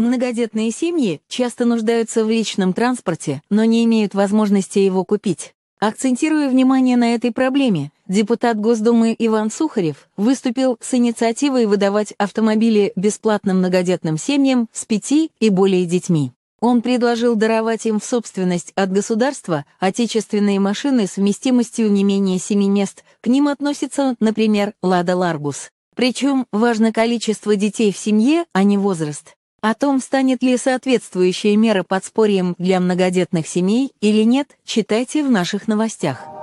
Многодетные семьи часто нуждаются в личном транспорте, но не имеют возможности его купить. Акцентируя внимание на этой проблеме, депутат Госдумы Иван Сухарев выступил с инициативой выдавать автомобили бесплатно многодетным семьям с пяти и более детьми. Он предложил даровать им в собственность от государства отечественные машины с вместимостью не менее семи мест. К ним относится, например, «Лада Ларгус». Причем важно количество детей в семье, а не возраст. О том, станет ли соответствующая мера подспорьем для многодетных семей или нет, читайте в наших новостях.